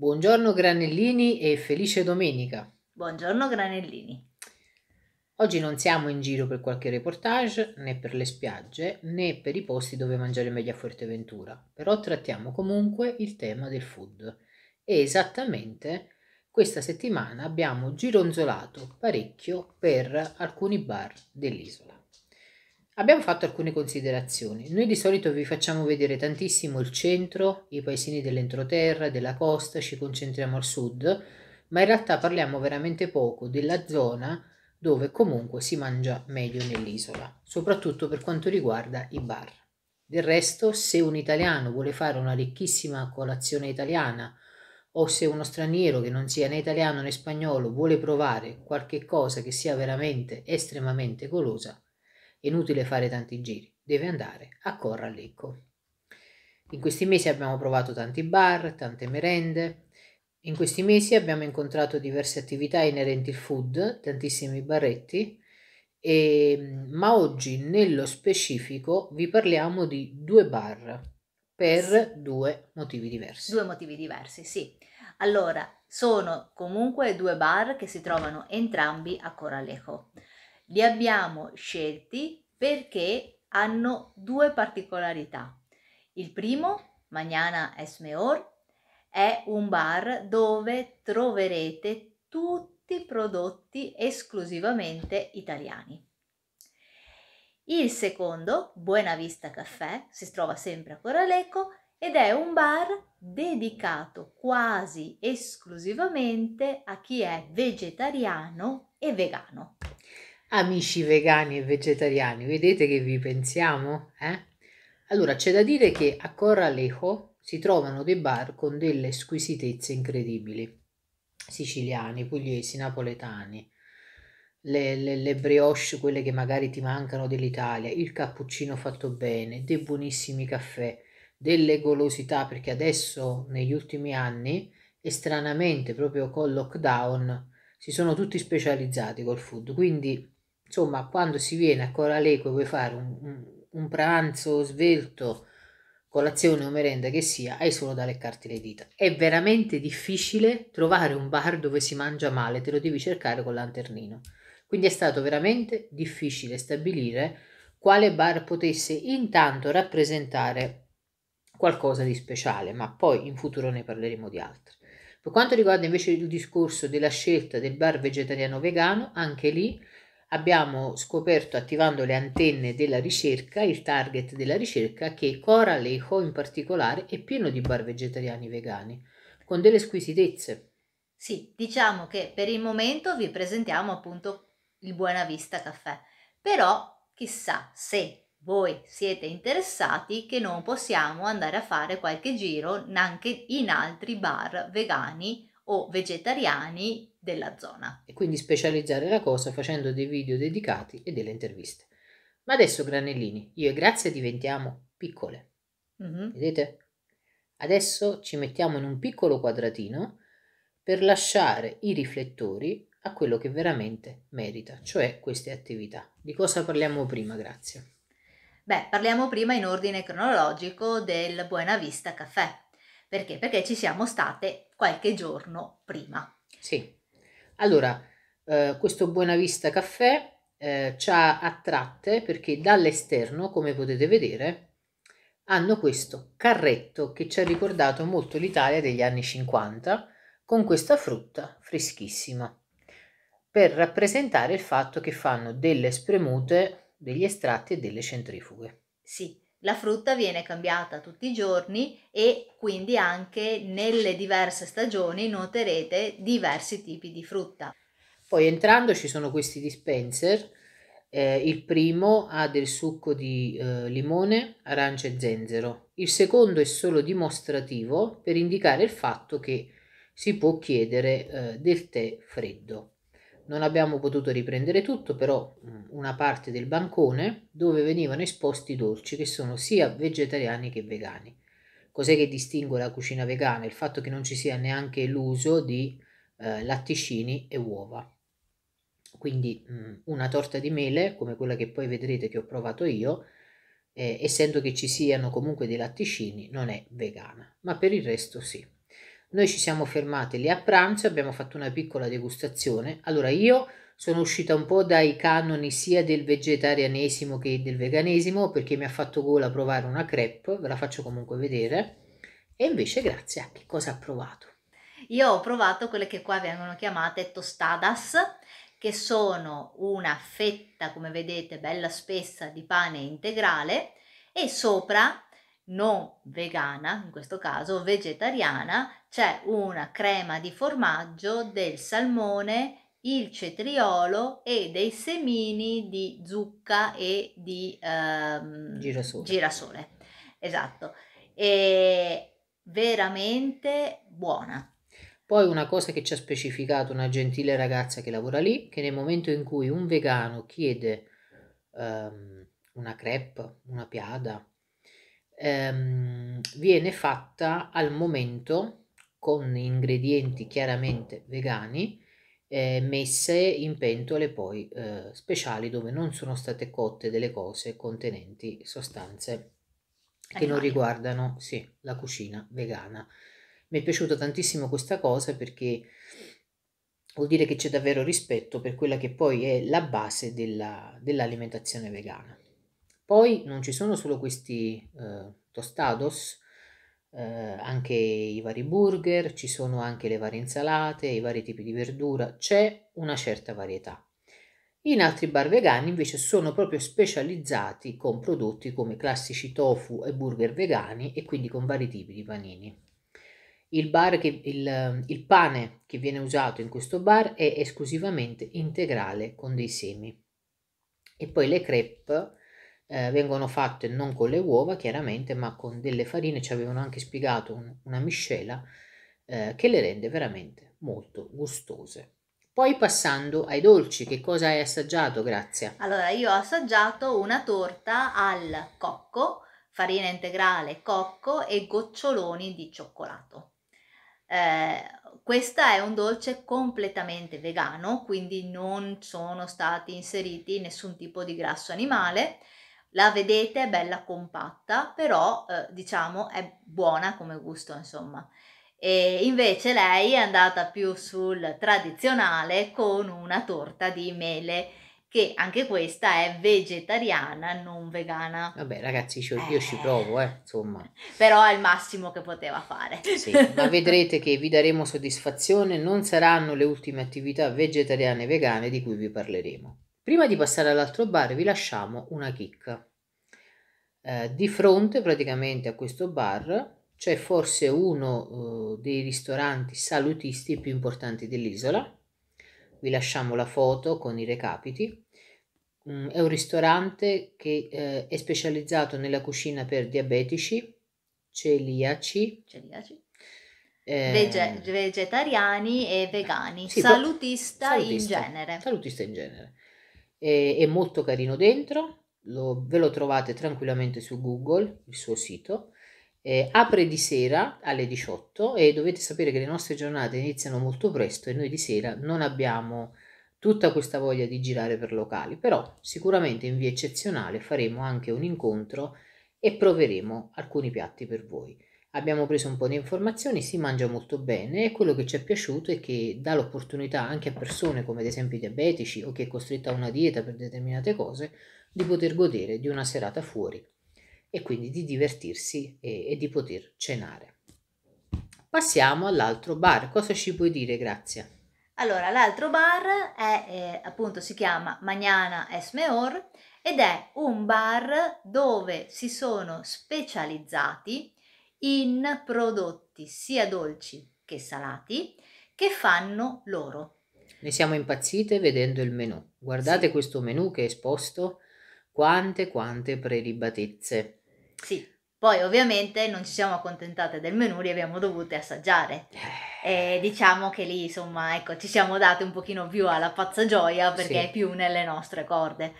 Buongiorno Granellini e felice domenica. Buongiorno Granellini. Oggi non siamo in giro per qualche reportage, né per le spiagge, né per i posti dove mangiare meglio a Fuerteventura, però trattiamo comunque il tema del food. E esattamente questa settimana abbiamo gironzolato parecchio per alcuni bar dell'isola. Abbiamo fatto alcune considerazioni. Noi di solito vi facciamo vedere tantissimo il centro, i paesini dell'entroterra, della costa, ci concentriamo al sud, ma in realtà parliamo veramente poco della zona dove comunque si mangia meglio nell'isola, soprattutto per quanto riguarda i bar. Del resto, se un italiano vuole fare una ricchissima colazione italiana o se uno straniero che non sia né italiano né spagnolo vuole provare qualche cosa che sia veramente estremamente golosa, Inutile fare tanti giri, deve andare a Corra In questi mesi abbiamo provato tanti bar, tante merende. In questi mesi abbiamo incontrato diverse attività inerenti al food, tantissimi barretti, e, ma oggi nello specifico vi parliamo di due bar per due motivi diversi. Due motivi diversi, sì. Allora, sono comunque due bar che si trovano entrambi a Coralejo. Li abbiamo scelti perché hanno due particolarità. Il primo, Magnana es Meor, è un bar dove troverete tutti i prodotti esclusivamente italiani. Il secondo, Buena Vista Caffè, si trova sempre a Coraleco ed è un bar dedicato quasi esclusivamente a chi è vegetariano e vegano. Amici vegani e vegetariani, vedete che vi pensiamo? Eh? Allora, c'è da dire che a Corralejo si trovano dei bar con delle squisitezze incredibili. Siciliani, pugliesi, napoletani, le, le, le, brioche, quelle che magari ti mancano dell'Italia, il cappuccino fatto bene, dei buonissimi caffè, delle golosità, perché adesso negli ultimi anni, e stranamente proprio col lockdown, si sono tutti specializzati col food, quindi insomma, quando si viene a Coraleco e vuoi fare un, un, un pranzo svelto, colazione o merenda che sia, hai solo da leccarti le dita. È veramente difficile trovare un bar dove si mangia male, te lo devi cercare con lanternino. Quindi è stato veramente difficile stabilire quale bar potesse intanto rappresentare qualcosa di speciale, ma poi in futuro ne parleremo di altri. Per quanto riguarda invece il discorso della scelta del bar vegetariano vegano, anche lì abbiamo scoperto attivando le antenne della ricerca, il target della ricerca, che Coralejo in particolare è pieno di bar vegetariani vegani, con delle squisitezze. Sì, diciamo che per il momento vi presentiamo appunto il Buena Vista Caffè, però chissà se voi siete interessati che non possiamo andare a fare qualche giro anche in altri bar vegani o vegetariani della zona. E quindi specializzare la cosa facendo dei video dedicati e delle interviste. Ma adesso, granellini, io e Grazia diventiamo piccole. Mm-hmm. Vedete? Adesso ci mettiamo in un piccolo quadratino per lasciare i riflettori a quello che veramente merita, cioè queste attività. Di cosa parliamo prima, Grazia? Beh, parliamo prima in ordine cronologico del Buena Vista Caffè. Perché? Perché ci siamo state qualche giorno prima. Sì. Allora, eh, questo Buonavista Caffè eh, c'ha a tratte perché dall'esterno, come potete vedere, hanno questo carretto che ci ha ricordato molto l'Italia degli anni 50 con questa frutta freschissima per rappresentare il fatto che fanno delle spremute, degli estratti e delle centrifughe. Sì, la frutta viene cambiata tutti i giorni e quindi anche nelle diverse stagioni noterete diversi tipi di frutta. Poi entrando ci sono questi dispenser. Eh, il primo ha del succo di eh, limone, arancia e zenzero. Il secondo è solo dimostrativo per indicare il fatto che si può chiedere eh, del tè freddo. Non abbiamo potuto riprendere tutto, però una parte del bancone dove venivano esposti i dolci che sono sia vegetariani che vegani. Cos'è che distingue la cucina vegana? Il fatto che non ci sia neanche l'uso di eh, latticini e uova. Quindi mh, una torta di mele, come quella che poi vedrete che ho provato io, eh, essendo che ci siano comunque dei latticini, non è vegana, ma per il resto sì. Noi ci siamo fermate lì a pranzo, abbiamo fatto una piccola degustazione. Allora io sono uscita un po' dai canoni sia del vegetarianesimo che del veganesimo perché mi ha fatto gola provare una crepe, ve la faccio comunque vedere. E invece grazie a che cosa ha provato? Io ho provato quelle che qua vengono chiamate tostadas, che sono una fetta, come vedete, bella spessa di pane integrale e sopra non vegana, in questo caso vegetariana, c'è una crema di formaggio, del salmone, il cetriolo e dei semini di zucca e di ehm, girasole. girasole. Esatto, è veramente buona. Poi una cosa che ci ha specificato una gentile ragazza che lavora lì, che nel momento in cui un vegano chiede ehm, una crepe, una piada, ehm, viene fatta al momento con ingredienti chiaramente vegani eh, messe in pentole poi eh, speciali dove non sono state cotte delle cose contenenti sostanze che non riguardano sì, la cucina vegana. Mi è piaciuta tantissimo questa cosa perché vuol dire che c'è davvero rispetto per quella che poi è la base della, dell'alimentazione vegana. Poi non ci sono solo questi eh, tostados, eh, anche i vari burger, ci sono anche le varie insalate, i vari tipi di verdura, c'è una certa varietà. In altri bar vegani invece sono proprio specializzati con prodotti come classici tofu e burger vegani e quindi con vari tipi di panini. Il, che, il, il pane che viene usato in questo bar è esclusivamente integrale con dei semi. E poi le crepe eh, vengono fatte non con le uova chiaramente ma con delle farine ci avevano anche spiegato un, una miscela eh, che le rende veramente molto gustose poi passando ai dolci che cosa hai assaggiato Grazia? allora io ho assaggiato una torta al cocco farina integrale cocco e goccioloni di cioccolato eh, questa è un dolce completamente vegano, quindi non sono stati inseriti nessun tipo di grasso animale la vedete, è bella compatta, però eh, diciamo è buona come gusto, insomma. E invece lei è andata più sul tradizionale con una torta di mele che anche questa è vegetariana, non vegana. Vabbè ragazzi, io, eh. ci provo, eh, insomma. Però è il massimo che poteva fare. Sì, ma vedrete che vi daremo soddisfazione, non saranno le ultime attività vegetariane e vegane di cui vi parleremo. Prima di passare all'altro bar vi lasciamo una chicca. Eh, di fronte praticamente a questo bar c'è forse uno eh, dei ristoranti salutisti più importanti dell'isola. Vi lasciamo la foto con i recapiti. Mm, è un ristorante che eh, è specializzato nella cucina per diabetici, celiaci, celiaci. Ehm, Vege- vegetariani e vegani, sì, salutista, salutista in genere. Salutista in genere e, è molto carino dentro, lo, ve lo trovate tranquillamente su Google, il suo sito. Eh, apre di sera alle 18 e dovete sapere che le nostre giornate iniziano molto presto e noi di sera non abbiamo tutta questa voglia di girare per locali, però sicuramente in via eccezionale faremo anche un incontro e proveremo alcuni piatti per voi. Abbiamo preso un po' di informazioni, si mangia molto bene e quello che ci è piaciuto è che dà l'opportunità anche a persone come ad esempio i diabetici o chi è costretta a una dieta per determinate cose di poter godere di una serata fuori e quindi di divertirsi e, e di poter cenare. Passiamo all'altro bar, cosa ci puoi dire Grazia? Allora, l'altro bar è, eh, appunto si chiama Magnana Esmeor ed è un bar dove si sono specializzati in prodotti sia dolci che salati che fanno loro. Ne siamo impazzite vedendo il menù. Guardate sì. questo menù che è esposto, quante quante prelibatezze. Sì. Poi ovviamente non ci siamo accontentate del menù, li abbiamo dovute assaggiare. Eh. E diciamo che lì, insomma, ecco, ci siamo date un pochino più alla pazza gioia perché sì. è più nelle nostre corde.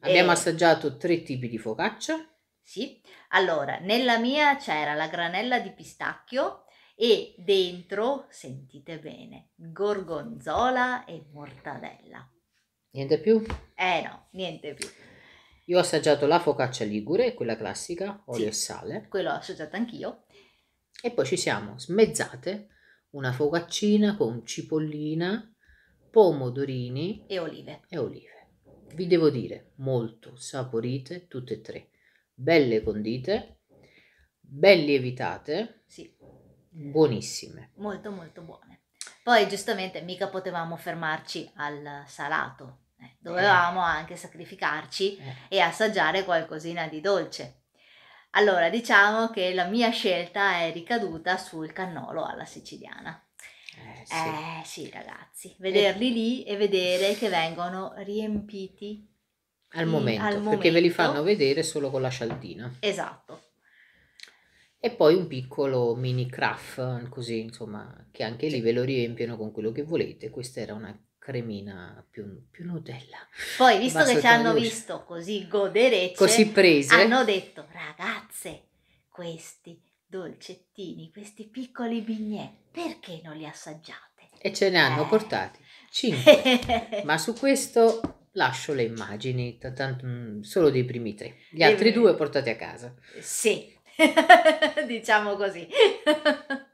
Abbiamo e... assaggiato tre tipi di focaccia sì. Allora, nella mia c'era la granella di pistacchio e dentro, sentite bene, gorgonzola e mortadella. Niente più? Eh no, niente più. Io ho assaggiato la focaccia ligure, quella classica, olio sì, e sale. Quello ho assaggiato anch'io. E poi ci siamo smezzate una focaccina con cipollina, pomodorini e olive. E olive. Vi devo dire, molto saporite tutte e tre belle condite, ben lievitate, sì. buonissime. Molto molto buone. Poi giustamente mica potevamo fermarci al salato, eh. dovevamo eh. anche sacrificarci eh. e assaggiare qualcosina di dolce. Allora, diciamo che la mia scelta è ricaduta sul cannolo alla siciliana. Eh sì, eh, sì ragazzi, vederli lì e vedere che vengono riempiti Mm, al momento, al perché ve li fanno vedere solo con la scialdina. Esatto. E poi un piccolo mini craft, così insomma, che anche lì ve lo riempiono con quello che volete. Questa era una cremina più, più Nutella. Poi, visto che ci hanno luce. visto così goderecce, così prese, hanno detto, ragazze, questi dolcettini, questi piccoli bignè, perché non li assaggiate? E ce ne hanno eh. portati 5. Ma su questo lascio le immagini, tanto, mm, solo dei primi tre. Gli altri due portati a casa. Sì, diciamo così.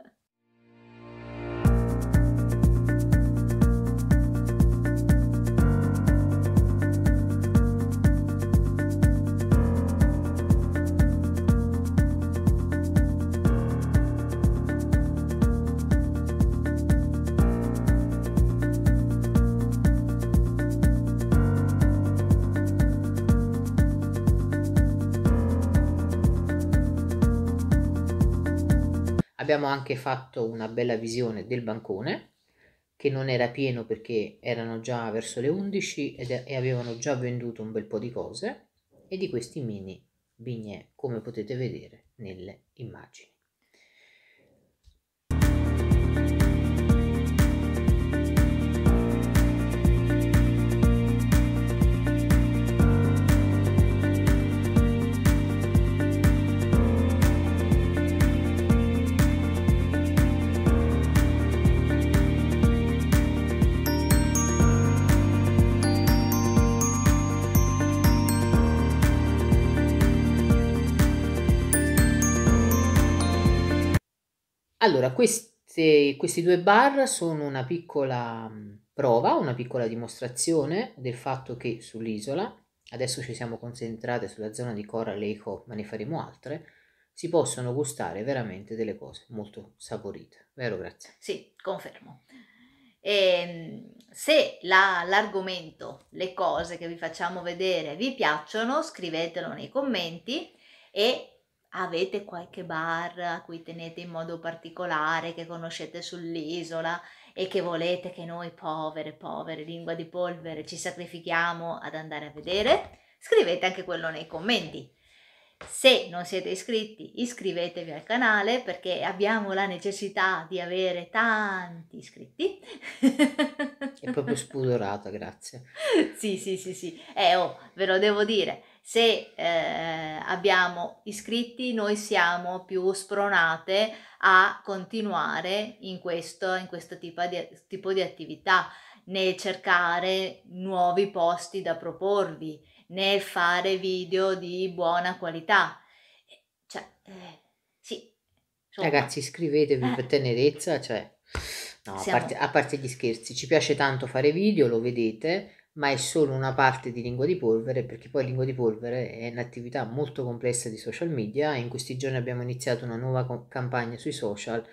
abbiamo anche fatto una bella visione del bancone che non era pieno perché erano già verso le 11 ed, e avevano già venduto un bel po' di cose e di questi mini bignè come potete vedere nelle immagini. Allora, queste, questi due bar sono una piccola prova, una piccola dimostrazione del fatto che sull'isola, adesso ci siamo concentrate sulla zona di Coral Eco, ma ne faremo altre, si possono gustare veramente delle cose molto saporite, vero? Grazie. Sì, confermo. E ehm, se la, l'argomento, le cose che vi facciamo vedere vi piacciono, scrivetelo nei commenti e avete qualche bar a cui tenete in modo particolare, che conoscete sull'isola e che volete che noi, povere, povere, lingua di polvere, ci sacrifichiamo ad andare a vedere, scrivete anche quello nei commenti. Se non siete iscritti, iscrivetevi al canale perché abbiamo la necessità di avere tanti iscritti. È proprio spudorata, grazie. sì, sì, sì, sì. Eh, oh, ve lo devo dire se eh, abbiamo iscritti noi siamo più spronate a continuare in questo, in questo tipo, di, tipo di attività, nel cercare nuovi posti da proporvi, nel fare video di buona qualità. Cioè, eh, sì. Insomma. Ragazzi, iscrivetevi eh. per tenerezza, cioè... No, a, parte, a parte gli scherzi, ci piace tanto fare video, lo vedete, ma è solo una parte di Lingua di Polvere, perché poi Lingua di Polvere è un'attività molto complessa di social media e in questi giorni abbiamo iniziato una nuova co- campagna sui social.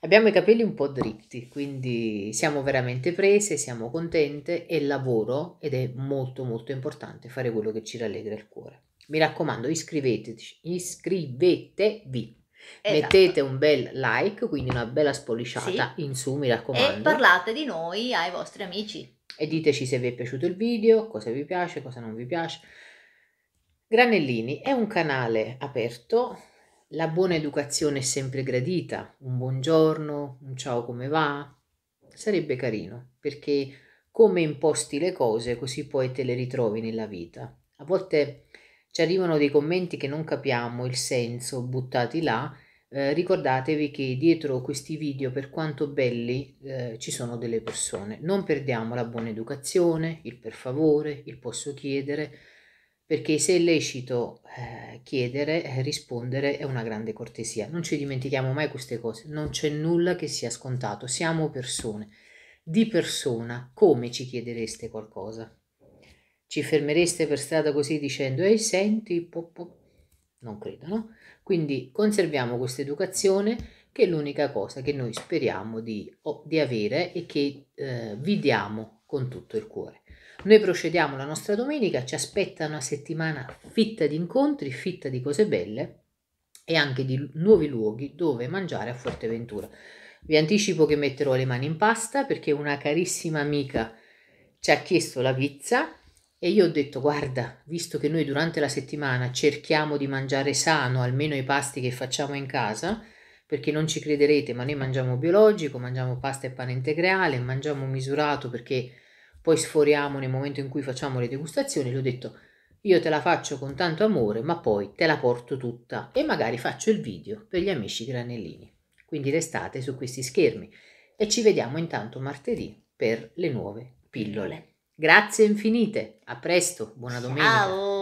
Abbiamo i capelli un po' dritti, quindi siamo veramente prese, siamo contente, è lavoro ed è molto molto importante fare quello che ci rallegra il cuore. Mi raccomando, iscrivetevi iscrivetevi. Esatto. Mettete un bel like, quindi una bella spolliciata sì. in su, mi raccomando. E parlate di noi ai vostri amici e diteci se vi è piaciuto il video, cosa vi piace, cosa non vi piace. Granellini è un canale aperto, la buona educazione è sempre gradita, un buongiorno, un ciao come va, sarebbe carino perché come imposti le cose così poi te le ritrovi nella vita. A volte ci arrivano dei commenti che non capiamo il senso, buttati là eh, ricordatevi che dietro questi video, per quanto belli, eh, ci sono delle persone. Non perdiamo la buona educazione, il per favore, il posso chiedere, perché se è lecito eh, chiedere, eh, rispondere è una grande cortesia. Non ci dimentichiamo mai queste cose, non c'è nulla che sia scontato, siamo persone. Di persona, come ci chiedereste qualcosa? Ci fermereste per strada così dicendo, ehi senti, po, po, non credono. Quindi conserviamo questa educazione che è l'unica cosa che noi speriamo di, di avere e che eh, vi diamo con tutto il cuore. Noi procediamo la nostra domenica, ci aspetta una settimana fitta di incontri, fitta di cose belle e anche di nuovi luoghi dove mangiare a Forteventura. Vi anticipo che metterò le mani in pasta perché una carissima amica ci ha chiesto la pizza e io ho detto, guarda, visto che noi durante la settimana cerchiamo di mangiare sano, almeno i pasti che facciamo in casa, perché non ci crederete, ma noi mangiamo biologico, mangiamo pasta e pane integrale, mangiamo misurato perché poi sforiamo nel momento in cui facciamo le degustazioni, gli ho detto, io te la faccio con tanto amore, ma poi te la porto tutta e magari faccio il video per gli amici granellini. Quindi restate su questi schermi e ci vediamo intanto martedì per le nuove pillole. Grazie infinite, a presto, buona domenica. Ciao.